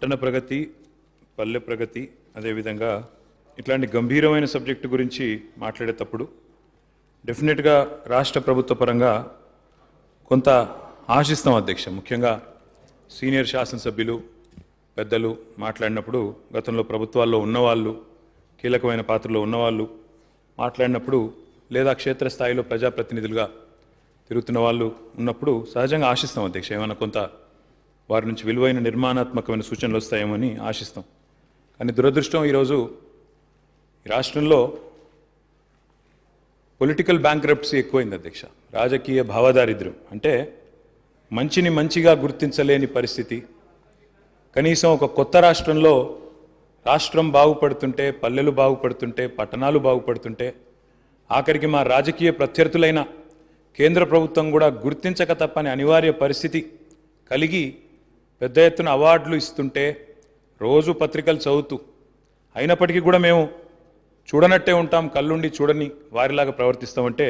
పట్టణ ప్రగతి పల్లె ప్రగతి అదేవిధంగా ఇట్లాంటి గంభీరమైన సబ్జెక్టు గురించి మాట్లాడేటప్పుడు డెఫినెట్గా రాష్ట్ర ప్రభుత్వ పరంగా కొంత ఆశిస్తాం అధ్యక్ష ముఖ్యంగా సీనియర్ శాసనసభ్యులు పెద్దలు మాట్లాడినప్పుడు గతంలో ప్రభుత్వాల్లో ఉన్నవాళ్ళు కీలకమైన పాత్రలో ఉన్నవాళ్ళు మాట్లాడినప్పుడు లేదా క్షేత్రస్థాయిలో ప్రజాప్రతినిధులుగా తిరుగుతున్న వాళ్ళు ఉన్నప్పుడు సహజంగా ఆశిస్తాం అధ్యక్ష ఏమైనా కొంత వారి నుంచి విలువైన నిర్మాణాత్మకమైన సూచనలు వస్తాయేమని ఆశిస్తాం కానీ దురదృష్టం ఈరోజు రాష్ట్రంలో పొలిటికల్ బ్యాంక్రప్ట్సీ ఎక్కువైంది అధ్యక్ష రాజకీయ భావదారిద్ర్యం అంటే మంచిని మంచిగా గుర్తించలేని పరిస్థితి కనీసం ఒక కొత్త రాష్ట్రంలో రాష్ట్రం బాగుపడుతుంటే పల్లెలు బాగుపడుతుంటే పట్టణాలు బాగుపడుతుంటే ఆఖరికి మా రాజకీయ ప్రత్యర్థులైన కేంద్ర ప్రభుత్వం కూడా గుర్తించక తప్పని అనివార్య పరిస్థితి కలిగి పెద్ద ఎత్తున అవార్డులు ఇస్తుంటే రోజు పత్రికలు చదువుతూ అయినప్పటికీ కూడా మేము చూడనట్టే ఉంటాం కళ్ళుండి చూడని వారిలాగా ప్రవర్తిస్తామంటే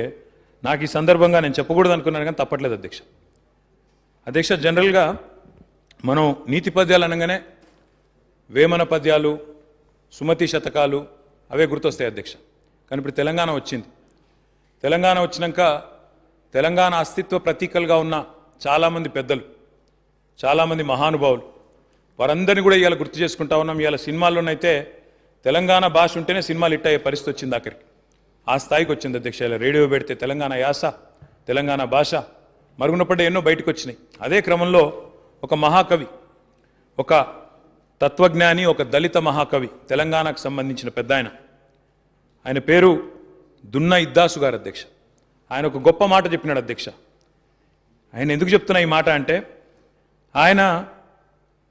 నాకు ఈ సందర్భంగా నేను చెప్పకూడదు అనుకున్నాను కానీ తప్పట్లేదు అధ్యక్ష అధ్యక్ష జనరల్గా మనం నీతి పద్యాలు అనగానే వేమన పద్యాలు సుమతి శతకాలు అవే గుర్తొస్తాయి అధ్యక్ష కానీ ఇప్పుడు తెలంగాణ వచ్చింది తెలంగాణ వచ్చినాక తెలంగాణ అస్తిత్వ ప్రతీకలుగా ఉన్న చాలామంది పెద్దలు చాలామంది మహానుభావులు వారందరినీ కూడా ఇవాళ గుర్తు చేసుకుంటా ఉన్నాం ఇవాళ సినిమాల్లోనైతే తెలంగాణ భాష ఉంటేనే సినిమాలు ఇట్ అయ్యే పరిస్థితి వచ్చింది అక్కడికి ఆ స్థాయికి వచ్చింది అధ్యక్ష ఇలా రేడియో పెడితే తెలంగాణ యాస తెలంగాణ భాష మరుగునపడ్డ ఎన్నో బయటకు వచ్చినాయి అదే క్రమంలో ఒక మహాకవి ఒక తత్వజ్ఞాని ఒక దళిత మహాకవి తెలంగాణకు సంబంధించిన పెద్ద ఆయన ఆయన పేరు దున్న ఇద్దాసు గారు అధ్యక్ష ఆయన ఒక గొప్ప మాట చెప్పినాడు అధ్యక్ష ఆయన ఎందుకు చెప్తున్నా ఈ మాట అంటే ఆయన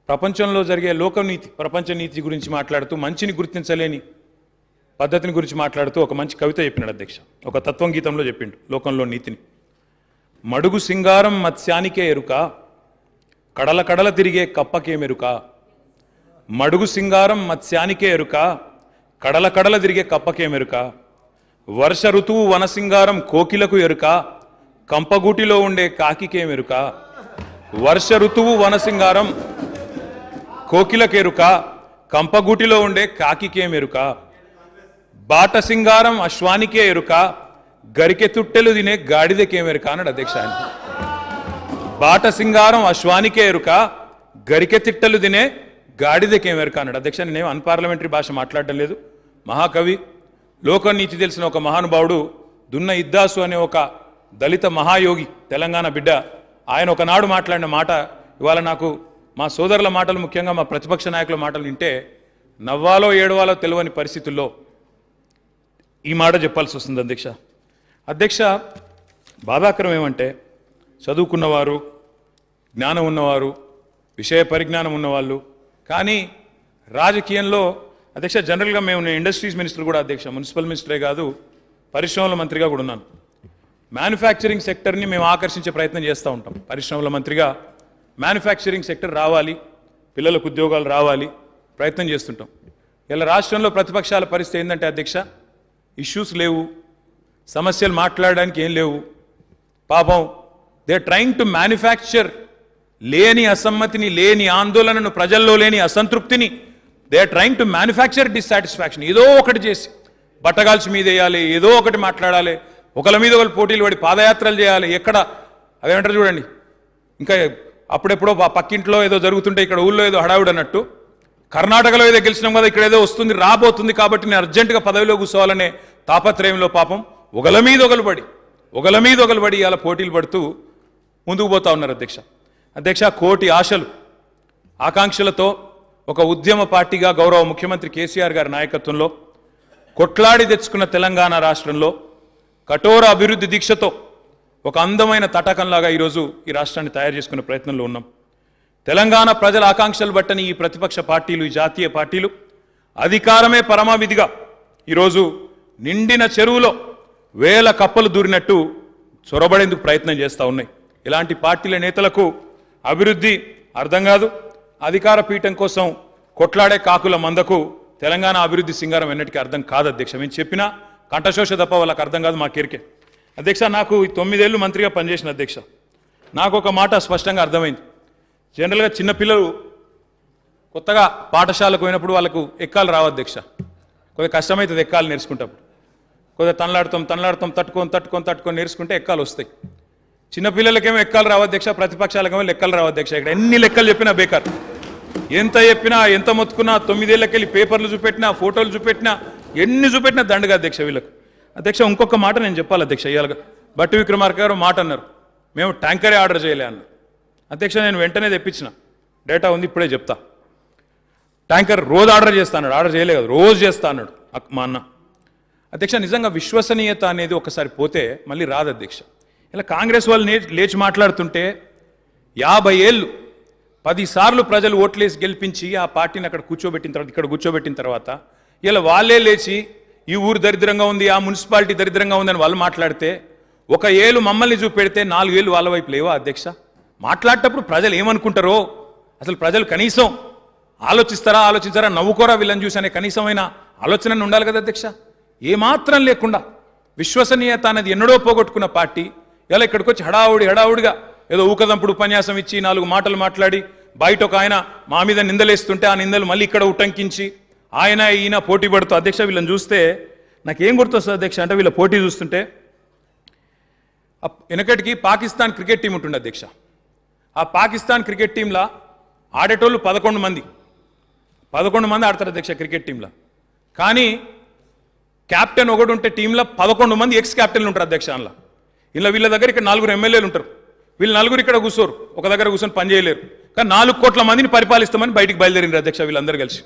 ప్రపంచంలో జరిగే లోకనీతి ప్రపంచ నీతి గురించి మాట్లాడుతూ మంచిని గుర్తించలేని పద్ధతిని గురించి మాట్లాడుతూ ఒక మంచి కవిత చెప్పినాడు అధ్యక్ష ఒక తత్వం గీతంలో చెప్పిండు లోకంలో నీతిని మడుగు సింగారం మత్స్యానికే ఎరుక కడల కడల తిరిగే కప్పకేమెరుక మడుగు సింగారం మత్స్యానికే ఎరుక కడల కడల తిరిగే కప్పకేమెరుక వర్ష ఋతువు వనసింగారం కోకిలకు ఎరుక కంపగూటిలో ఉండే కాకికేమెరుక వర్ష ఋతువు వనసింగారం కోకిలకెరుక కంపగుటిలో ఉండే మెరుక బాట సింగారం అశ్వానికే ఎరుక గరికె తుట్టెలు తినే గాడిదకే మెరుక అన్నాడు అధ్యక్ష బాట సింగారం అశ్వానికే ఎరుక గరికె తిట్టలు తినే గాడిదకే మెరుక అన్నాడు అధ్యక్ష నేనేం అన్పార్లమెంటరీ భాష మాట్లాడటం లేదు మహాకవి లోకం నీతి తెలిసిన ఒక మహానుభావుడు దున్న ఇద్దాసు అనే ఒక దళిత మహాయోగి తెలంగాణ బిడ్డ ఆయన ఒకనాడు మాట్లాడిన మాట ఇవాళ నాకు మా సోదరుల మాటలు ముఖ్యంగా మా ప్రతిపక్ష నాయకుల మాటలు వింటే నవ్వాలో ఏడవాలో తెలియని పరిస్థితుల్లో ఈ మాట చెప్పాల్సి వస్తుంది అధ్యక్ష అధ్యక్ష బాధాకరం ఏమంటే చదువుకున్నవారు జ్ఞానం ఉన్నవారు విషయ పరిజ్ఞానం ఉన్నవాళ్ళు కానీ రాజకీయంలో అధ్యక్ష జనరల్గా మేము ఇండస్ట్రీస్ మినిస్టర్ కూడా అధ్యక్ష మున్సిపల్ మినిస్టరే కాదు పరిశ్రమల మంత్రిగా కూడా ఉన్నాను మ్యానుఫ్యాక్చరింగ్ సెక్టర్ని మేము ఆకర్షించే ప్రయత్నం చేస్తూ ఉంటాం పరిశ్రమల మంత్రిగా మ్యానుఫ్యాక్చరింగ్ సెక్టర్ రావాలి పిల్లలకు ఉద్యోగాలు రావాలి ప్రయత్నం చేస్తుంటాం ఇలా రాష్ట్రంలో ప్రతిపక్షాల పరిస్థితి ఏంటంటే అధ్యక్ష ఇష్యూస్ లేవు సమస్యలు మాట్లాడడానికి ఏం లేవు పాపం దే ట్రయింగ్ టు మ్యానుఫ్యాక్చర్ లేని అసమ్మతిని లేని ఆందోళనను ప్రజల్లో లేని అసంతృప్తిని they trying to manufacture dissatisfaction ఏదో ఒకటి చేసి బట్టగాల్చి మీదేయాలి ఏదో ఒకటి మాట్లాడాలి ఒకళ్ళ మీద ఒకళ్ళు పోటీలు పడి పాదయాత్రలు చేయాలి ఎక్కడ అదేమంటారు చూడండి ఇంకా అప్పుడెప్పుడో పక్కింట్లో ఏదో జరుగుతుంటే ఇక్కడ ఊళ్ళో ఏదో హడావుడు అన్నట్టు కర్ణాటకలో ఏదో గెలిచినాం కదా ఇక్కడ ఏదో వస్తుంది రాబోతుంది కాబట్టి నేను అర్జెంటుగా పదవిలో కూర్చోవాలనే తాపత్రయంలో పాపం ఒకల మీద ఒకలు పడి ఒకల మీద ఒకలు పడి ఇలా పోటీలు పడుతూ ముందుకు పోతా ఉన్నారు అధ్యక్ష అధ్యక్ష కోటి ఆశలు ఆకాంక్షలతో ఒక ఉద్యమ పార్టీగా గౌరవ ముఖ్యమంత్రి కేసీఆర్ గారి నాయకత్వంలో కొట్లాడి తెచ్చుకున్న తెలంగాణ రాష్ట్రంలో కఠోర అభివృద్ధి దీక్షతో ఒక అందమైన తటకంలాగా ఈరోజు ఈ రాష్ట్రాన్ని తయారు చేసుకునే ప్రయత్నంలో ఉన్నాం తెలంగాణ ప్రజల ఆకాంక్షలు బట్టని ఈ ప్రతిపక్ష పార్టీలు ఈ జాతీయ పార్టీలు అధికారమే పరమావిధిగా ఈరోజు నిండిన చెరువులో వేల కప్పలు దూరినట్టు చొరబడేందుకు ప్రయత్నం చేస్తూ ఉన్నాయి ఇలాంటి పార్టీల నేతలకు అభివృద్ధి అర్థం కాదు అధికార పీఠం కోసం కొట్లాడే కాకుల మందకు తెలంగాణ అభివృద్ధి సింగారం ఎన్నటికీ అర్థం కాదు అధ్యక్ష మేము చెప్పినా కంఠశోష తప్ప వాళ్ళకి అర్థం కాదు మా కీరికే అధ్యక్ష నాకు ఈ తొమ్మిదేళ్ళు మంత్రిగా పనిచేసిన అధ్యక్ష నాకు ఒక మాట స్పష్టంగా అర్థమైంది జనరల్గా చిన్నపిల్లలు కొత్తగా పాఠశాలకు పోయినప్పుడు వాళ్ళకు ఎక్కాలు రావు అధ్యక్ష కొద్దిగా కష్టమవుతుంది ఎక్కాలు నేర్చుకుంటప్పుడు కొద్దిగా తనలాడుతాం తనలాడుతాం తట్టుకొని తట్టుకొని తట్టుకొని నేర్చుకుంటే ఎక్కాలు వస్తాయి చిన్నపిల్లలకేమో ఎక్కలు రావు అధ్యక్ష ప్రతిపక్షాలకేమో లెక్కలు రావు అధ్యక్ష ఇక్కడ ఎన్ని లెక్కలు చెప్పినా బేకార్ ఎంత చెప్పినా ఎంత మొత్తుకున్నా తొమ్మిదేళ్ళకెళ్ళి పేపర్లు చూపెట్టినా ఫోటోలు చూపెట్టినా ఎన్ని చూపెట్టినా దండగా అధ్యక్ష వీళ్ళకు అధ్యక్ష ఇంకొక మాట నేను చెప్పాలి అధ్యక్ష అయ్యాలిగా బట్టి విక్రమార్క గారు మాట అన్నారు మేము ట్యాంకరే ఆర్డర్ చేయలే అన్నారు అధ్యక్ష నేను వెంటనే తెప్పించిన డేటా ఉంది ఇప్పుడే చెప్తా ట్యాంకర్ రోజు ఆర్డర్ చేస్తాడు ఆర్డర్ చేయలే కదా రోజు చేస్తా అన్నాడు మా అన్న అధ్యక్ష నిజంగా విశ్వసనీయత అనేది ఒకసారి పోతే మళ్ళీ రాదు అధ్యక్ష ఇలా కాంగ్రెస్ వాళ్ళు లేచి మాట్లాడుతుంటే యాభై ఏళ్ళు పదిసార్లు ప్రజలు ఓట్లేసి గెలిపించి ఆ పార్టీని అక్కడ కూర్చోబెట్టిన తర్వాత ఇక్కడ కూర్చోబెట్టిన తర్వాత ఇలా వాళ్ళే లేచి ఈ ఊరు దరిద్రంగా ఉంది ఆ మున్సిపాలిటీ దరిద్రంగా ఉందని వాళ్ళు మాట్లాడితే ఒక ఏళ్ళు మమ్మల్ని చూపెడితే నాలుగు ఏళ్ళు వాళ్ళ వైపు లేవా అధ్యక్ష మాట్లాడేటప్పుడు ప్రజలు ఏమనుకుంటారో అసలు ప్రజలు కనీసం ఆలోచిస్తారా ఆలోచించారా నవ్వుకోరా వీళ్ళని చూసనే కనీసమైన ఆలోచన ఉండాలి కదా అధ్యక్ష ఏమాత్రం లేకుండా విశ్వసనీయత అనేది ఎన్నడో పోగొట్టుకున్న పార్టీ ఇలా ఇక్కడికి వచ్చి హడావుడి హడావుడిగా ఏదో ఊకదంపుడు ఉపన్యాసం ఇచ్చి నాలుగు మాటలు మాట్లాడి బయట ఒక ఆయన మా మీద నిందలేస్తుంటే ఆ నిందలు మళ్ళీ ఇక్కడ ఉటంకించి ఆయన ఈయన పోటీ పడుతూ అధ్యక్ష వీళ్ళని చూస్తే నాకేం గుర్తొస్తుంది అధ్యక్ష అంటే వీళ్ళ పోటీ చూస్తుంటే వెనకటికి పాకిస్తాన్ క్రికెట్ టీం ఉంటుండే అధ్యక్ష ఆ పాకిస్తాన్ క్రికెట్ టీంలో ఆడేటోళ్ళు పదకొండు మంది పదకొండు మంది ఆడతారు అధ్యక్ష క్రికెట్ టీంలో కానీ క్యాప్టెన్ ఒకటి ఉంటే టీంలో పదకొండు మంది ఎక్స్ క్యాప్టెన్లు ఉంటారు అధ్యక్ష అందులో ఇలా వీళ్ళ దగ్గర ఇక్కడ నలుగురు ఎమ్మెల్యేలు ఉంటారు వీళ్ళు నలుగురు ఇక్కడ కూర్చోరు ఒక దగ్గర కూర్చొని పనిచేయలేరు కానీ నాలుగు కోట్ల మందిని పరిపాలిస్తామని బయటికి బయలుదేరింది అధ్యక్ష వీళ్ళందరూ కలిసి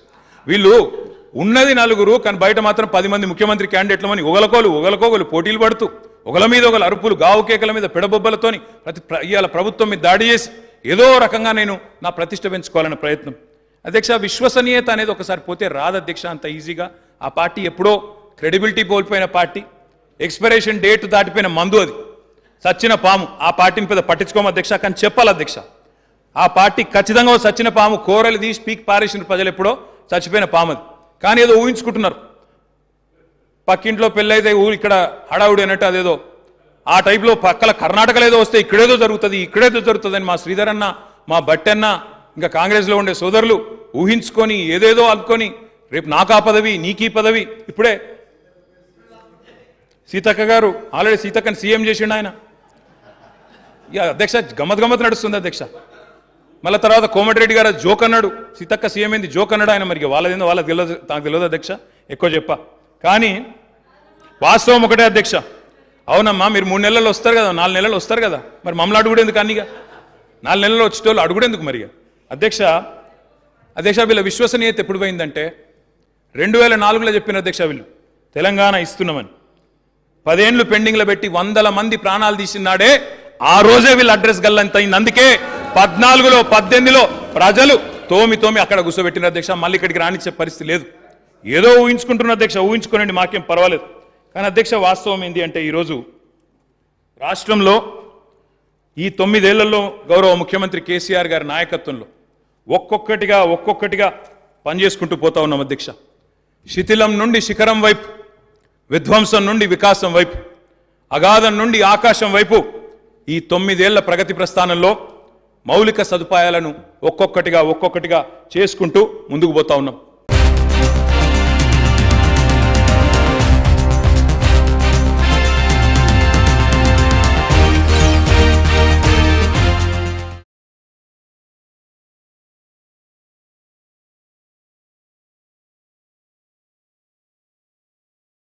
వీళ్ళు ఉన్నది నలుగురు కానీ బయట మాత్రం పది మంది ముఖ్యమంత్రి క్యాండిడేట్లమని ఒగలకోలు ఒగలకోగలు పోటీలు పడుతూ ఒకల మీద ఒకలు అరుపులు గావు కేకల మీద పిడబొబ్బలతోని ప్రతి ఇవాళ ప్రభుత్వం మీద దాడి చేసి ఏదో రకంగా నేను నా ప్రతిష్ట పెంచుకోవాలనే ప్రయత్నం అధ్యక్ష విశ్వసనీయత అనేది ఒకసారి పోతే రాదు అధ్యక్ష అంత ఈజీగా ఆ పార్టీ ఎప్పుడో క్రెడిబిలిటీ కోల్పోయిన పార్టీ ఎక్స్పైరేషన్ డేట్ దాటిపోయిన మందు అది సచ్చిన పాము ఆ పార్టీని పెద్ద పట్టించుకోమ అధ్యక్ష కానీ చెప్పాలి అధ్యక్ష ఆ పార్టీ ఖచ్చితంగా సచ్చిన పాము కోరలు తీసి పీక్ పారేసిన ప్రజలు ఎప్పుడో చచ్చిపోయిన పామది కానీ ఏదో ఊహించుకుంటున్నారు పక్కింట్లో పెళ్ళైతే ఊరు ఇక్కడ హడావుడి అన్నట్టు అదేదో ఆ టైప్లో పక్కల కర్ణాటకలో ఏదో వస్తే ఇక్కడేదో జరుగుతుంది ఇక్కడేదో జరుగుతుందని మా శ్రీధర్ అన్న మా బట్టన్న ఇంకా కాంగ్రెస్లో ఉండే సోదరులు ఊహించుకొని ఏదేదో అనుకొని రేపు ఆ పదవి నీకీ పదవి ఇప్పుడే సీతక్క గారు ఆల్రెడీ సీతక్కని సీఎం చేసిండు ఆయన ఇక అధ్యక్ష గమ్మత్ గమ్మత్ నడుస్తుంది అధ్యక్ష మళ్ళీ తర్వాత కోమటిరెడ్డి గారు జోక్ అన్నాడు సీతక్క సీఎం ఏంది జోక్ అన్నాడు ఆయన మరి వాళ్ళదేందో వాళ్ళకి తెలియదు నాకు తెలియదు అధ్యక్ష ఎక్కువ చెప్పా కానీ వాస్తవం ఒకటే అధ్యక్ష అవునమ్మా మీరు మూడు నెలలు వస్తారు కదా నాలుగు నెలలు వస్తారు కదా మరి మమ్మల్ని అడుగుడేందుకు అన్నిగా నాలుగు నెలలు వచ్చేటోళ్ళు అడుగుడేందుకు మరిగా అధ్యక్ష అధ్యక్ష వీళ్ళ విశ్వసనీయత ఎప్పుడు పోయిందంటే రెండు వేల నాలుగులో చెప్పిన అధ్యక్ష వీళ్ళు తెలంగాణ ఇస్తున్నామని పదేండ్లు పెండింగ్లో పెట్టి వందల మంది ప్రాణాలు తీసినాడే ఆ రోజే వీళ్ళ అడ్రస్ గల్లంత అయింది అందుకే పద్నాలుగులో పద్దెనిమిదిలో ప్రజలు తోమి తోమి అక్కడ కూర్చోబెట్టిన అధ్యక్ష మళ్ళీ ఇక్కడికి రానిచ్చే పరిస్థితి లేదు ఏదో ఊహించుకుంటున్న అధ్యక్ష ఊహించుకోనండి మాకేం పర్వాలేదు కానీ అధ్యక్ష వాస్తవం ఏంటి అంటే ఈరోజు రాష్ట్రంలో ఈ తొమ్మిదేళ్లలో గౌరవ ముఖ్యమంత్రి కేసీఆర్ గారి నాయకత్వంలో ఒక్కొక్కటిగా ఒక్కొక్కటిగా పనిచేసుకుంటూ పోతా ఉన్నాం అధ్యక్ష శిథిలం నుండి శిఖరం వైపు విధ్వంసం నుండి వికాసం వైపు అగాధం నుండి ఆకాశం వైపు ఈ తొమ్మిదేళ్ల ప్రగతి ప్రస్థానంలో మౌలిక సదుపాయాలను ఒక్కొక్కటిగా ఒక్కొక్కటిగా చేసుకుంటూ ముందుకు పోతా ఉన్నాం